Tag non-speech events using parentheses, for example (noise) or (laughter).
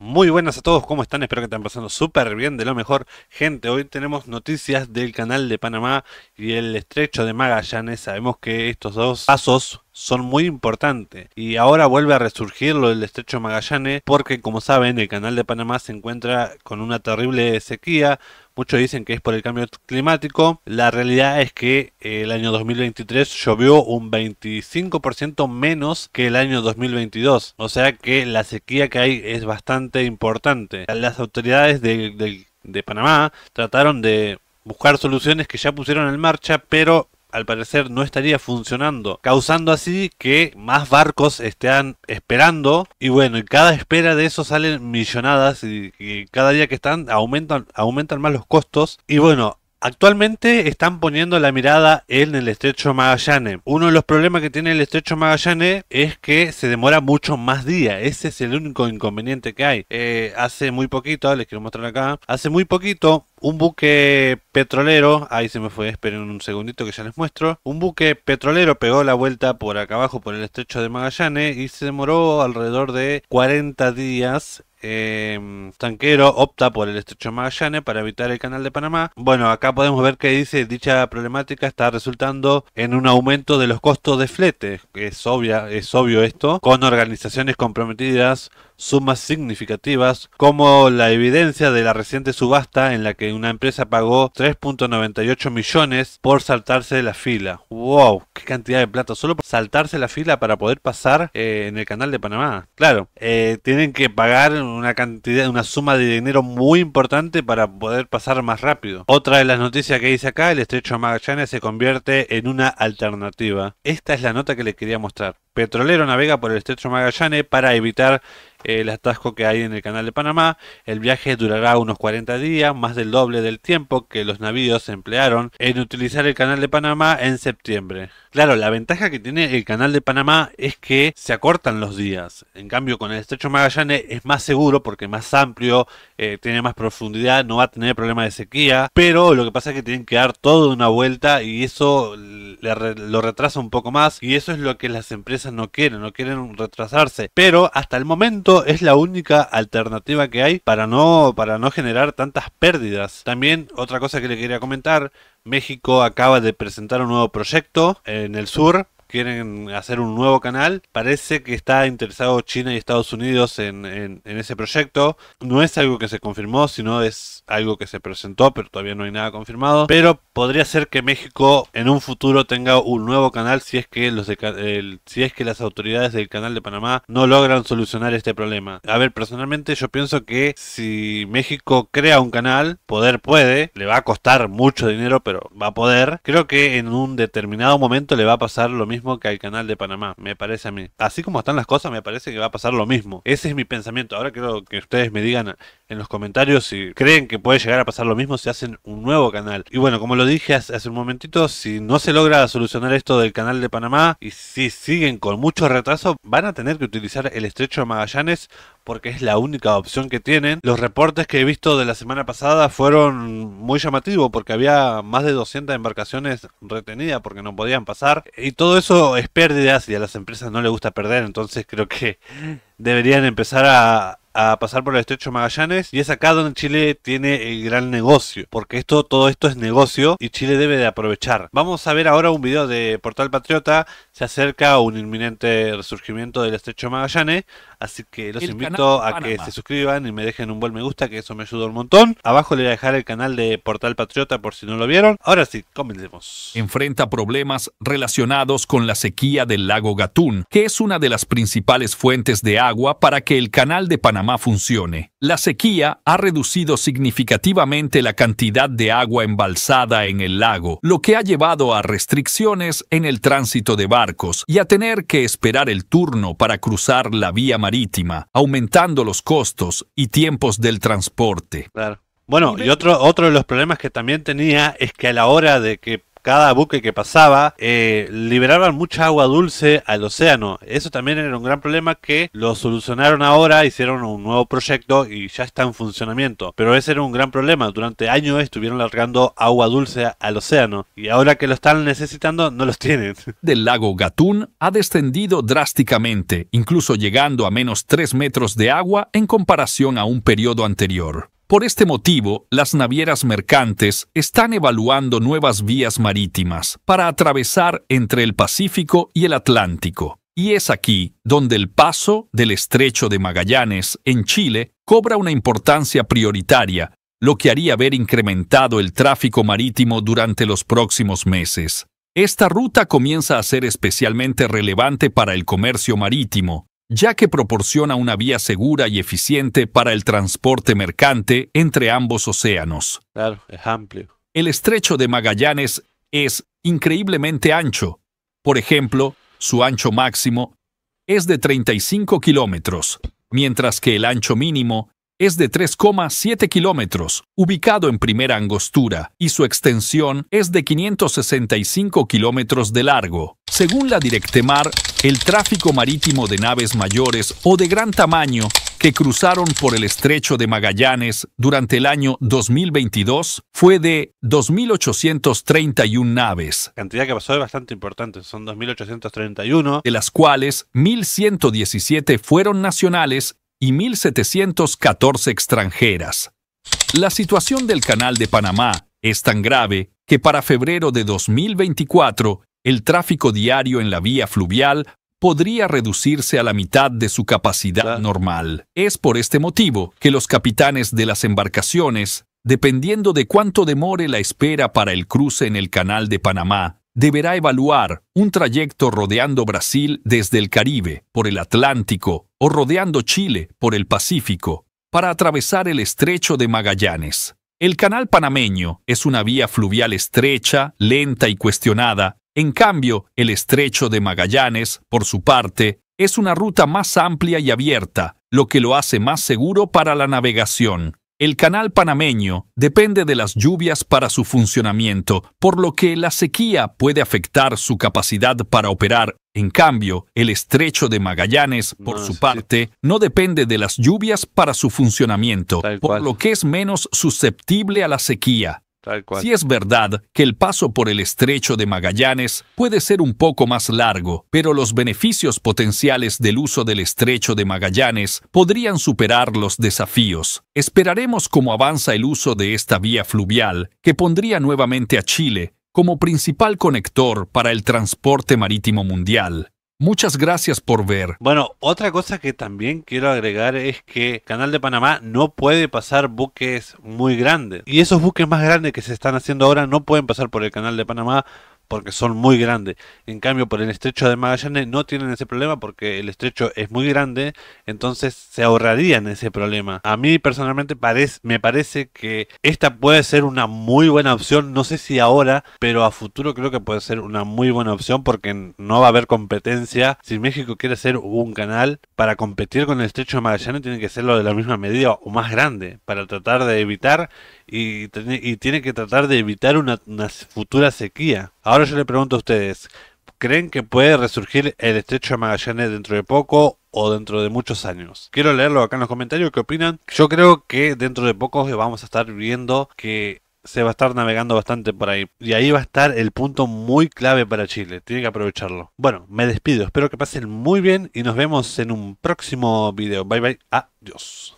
Muy buenas a todos, ¿cómo están? Espero que estén pasando súper bien, de lo mejor. Gente, hoy tenemos noticias del canal de Panamá y el estrecho de Magallanes. Sabemos que estos dos pasos son muy importantes. Y ahora vuelve a resurgir lo del estrecho Magallanes porque como saben el canal de Panamá se encuentra con una terrible sequía. Muchos dicen que es por el cambio climático. La realidad es que eh, el año 2023 llovió un 25% menos que el año 2022. O sea que la sequía que hay es bastante importante. Las autoridades de, Panamá trataron de buscar soluciones que ya pusieron en marcha, pero al parecer no estaría funcionando, causando así que más barcos estén esperando y bueno, y cada espera de eso salen millonadas y, cada día que están aumentan, aumentan más los costos y bueno, Actualmente están poniendo la mirada en el estrecho Magallanes. Uno de los problemas que tiene el estrecho Magallanes es que se demora mucho más días. Ese es el único inconveniente que hay. Eh, hace muy poquito, les quiero mostrar acá, hace muy poquito un buque petrolero, ahí se me fue, esperen un segundito que ya les muestro. Un buque petrolero pegó la vuelta por acá abajo por el estrecho de Magallanes y se demoró alrededor de 40 días eh, Tanquero opta por el estrecho Magallanes para evitar el canal de Panamá. Bueno, acá podemos ver que dice dicha problemática está resultando en un aumento de los costos de flete. Es, obvia, es obvio esto, con organizaciones comprometidas sumas significativas, como la evidencia de la reciente subasta en la que una empresa pagó 3.98 millones por saltarse de la fila. ¡Wow! ¡Qué cantidad de plata! Solo por saltarse la fila para poder pasar eh, en el canal de Panamá. Claro, eh, tienen que pagar una cantidad, una suma de dinero muy importante para poder pasar más rápido. Otra de las noticias que dice acá, el estrecho Magallanes se convierte en una alternativa. Esta es la nota que les quería mostrar. Petrolero navega por el estrecho Magallanes para evitar el atasco que hay en el canal de Panamá. El viaje durará unos 40 días, más del doble del tiempo que los navíos emplearon en utilizar el canal de Panamá en septiembre. Claro, la ventaja que tiene el canal de Panamá es que se acortan los días. En cambio, con el estrecho Magallanes es más seguro porque es más amplio, eh, tiene más profundidad, no va a tener problema de sequía. Pero lo que pasa es que tienen que dar todo de una vuelta y eso lo retrasa un poco más. Y eso es lo que las empresas no quieren, no quieren retrasarse. Pero hasta el momento es la única alternativa que hay para para no generar tantas pérdidas. También otra cosa que le quería comentar, México acaba de presentar un nuevo proyecto en el sur quieren hacer un nuevo canal. Parece que está interesado China y Estados Unidos en, ese proyecto. No es algo que se confirmó, sino es algo que se presentó, pero todavía no hay nada confirmado. Pero podría ser que México en un futuro tenga un nuevo canal si es que los si es que las autoridades del canal de Panamá no logran solucionar este problema. A ver, personalmente yo pienso que si México crea un canal, poder puede, le va a costar mucho dinero, pero va a poder. Creo que en un determinado momento le va a pasar lo mismo mismo que al canal de Panamá, me parece a mí. Así como están las cosas, me parece que va a pasar lo mismo. Ese es mi pensamiento. Ahora quiero que ustedes me digan en los comentarios si creen que puede llegar a pasar lo mismo si hacen un nuevo canal. Y bueno, como lo dije hace, un momentito, si no se logra solucionar esto del canal de Panamá y si siguen con mucho retraso, van a tener que utilizar el estrecho de Magallanes porque es la única opción que tienen. Los reportes que he visto de la semana pasada fueron muy llamativos porque había más de 200 embarcaciones retenidas porque no podían pasar. Y todo eso es pérdida y a las empresas no les gusta perder, entonces creo que deberían empezar a, a pasar por el estrecho Magallanes y es acá donde Chile tiene el gran negocio, porque esto todo esto es negocio y Chile debe de aprovechar. Vamos a ver ahora un video de Portal Patriota, se acerca un inminente resurgimiento del estrecho Magallanes, Así que los invito a que se suscriban y me dejen un buen me gusta, que eso me ayuda un montón. Abajo les voy a dejar el canal de Portal Patriota por si no lo vieron. Ahora sí, comencemos. Enfrenta problemas relacionados con la sequía del lago Gatún, que es una de las principales fuentes de agua para que el canal de Panamá funcione. La sequía ha reducido significativamente la cantidad de agua embalsada en el lago, lo que ha llevado a restricciones en el tránsito de barcos y a tener que esperar el turno para cruzar la vía marítima, aumentando los costos y tiempos del transporte. Bueno, y otro, otro de los problemas que también tenía es que a la hora de que cada buque que pasaba eh, liberaban mucha agua dulce al océano. Eso también era un gran problema que lo solucionaron ahora, hicieron un nuevo proyecto y ya está en funcionamiento. Pero ese era un gran problema. Durante años estuvieron largando agua dulce al océano y ahora que lo están necesitando no los tienen. (laughs) Del lago Gatún ha descendido drásticamente, incluso llegando a menos 3 metros de agua en comparación a un periodo anterior. Por este motivo, las navieras mercantes están evaluando nuevas vías marítimas para atravesar entre el Pacífico y el Atlántico. Y es aquí donde el paso del estrecho de Magallanes en Chile cobra una importancia prioritaria, lo que haría haber incrementado el tráfico marítimo durante los próximos meses. Esta ruta comienza a ser especialmente relevante para el comercio marítimo, ya que proporciona una vía segura y eficiente para el transporte mercante entre ambos océanos. Claro, es amplio. El estrecho de Magallanes es increíblemente ancho. Por ejemplo, su ancho máximo es de 35 kilómetros, mientras que el ancho mínimo es de 3,7 kilómetros, ubicado en primera angostura, y su extensión es de 565 kilómetros de largo. Según la Directemar, el tráfico marítimo de naves mayores o de gran tamaño que cruzaron por el estrecho de Magallanes durante el año 2022 fue de 2.831 naves. cantidad que pasó es bastante importante, son 2.831. De las cuales 1.117 fueron nacionales y 1.714 extranjeras. La situación del Canal de Panamá es tan grave que para febrero de 2024 el tráfico diario en la vía fluvial podría reducirse a la mitad de su capacidad normal. Es por este motivo que los capitanes de las embarcaciones, dependiendo de cuánto demore la espera para el cruce en el Canal de Panamá, deberá evaluar un trayecto rodeando Brasil desde el Caribe, por el Atlántico o rodeando Chile por el Pacífico para atravesar el estrecho de Magallanes. El canal panameño es una vía fluvial estrecha, lenta y cuestionada. En cambio, el estrecho de Magallanes, por su parte, es una ruta más amplia y abierta, lo que lo hace más seguro para la navegación. El canal panameño depende de las lluvias para su funcionamiento, por lo que la sequía puede afectar su capacidad para operar. En cambio, el estrecho de Magallanes, por su parte, no depende de las lluvias para su funcionamiento, por lo que es menos susceptible a la sequía. Si es verdad que el paso por el estrecho de Magallanes puede ser un poco más largo, pero los beneficios potenciales del uso del estrecho de Magallanes podrían superar los desafíos. Esperaremos cómo avanza el uso de esta vía fluvial, que pondría nuevamente a Chile como principal conector para el transporte marítimo mundial, Muchas gracias por ver. Bueno, otra cosa que también quiero agregar es que Canal de Panamá no puede pasar buques muy grandes. Y esos buques más grandes que se están haciendo ahora no pueden pasar por el Canal de Panamá porque son muy grandes. En cambio, por el estrecho de Magallanes no tienen ese problema porque el estrecho es muy grande, entonces se ahorrarían ese problema. A mí personalmente me parece que esta puede ser una muy buena opción, no sé si ahora, pero a futuro creo que puede ser una muy buena opción porque no va a haber competencia. Si México quiere ser un canal para competir con el estrecho de Magallanes, tiene que serlo de la misma medida o más grande para tratar de evitar y, tiene que tratar de evitar una futura sequía. Ahora yo le pregunto a ustedes, ¿creen que puede resurgir el estrecho de Magallanes dentro de poco o dentro de muchos años. Quiero leerlo acá en los comentarios, ¿qué opinan? Yo creo que dentro de poco vamos a estar viendo que se va a estar navegando bastante por ahí. Y ahí va a estar el punto muy clave para Chile. Tiene que aprovecharlo. Bueno, me despido. Espero que pasen muy bien y nos vemos en un próximo video. Bye bye. Adiós.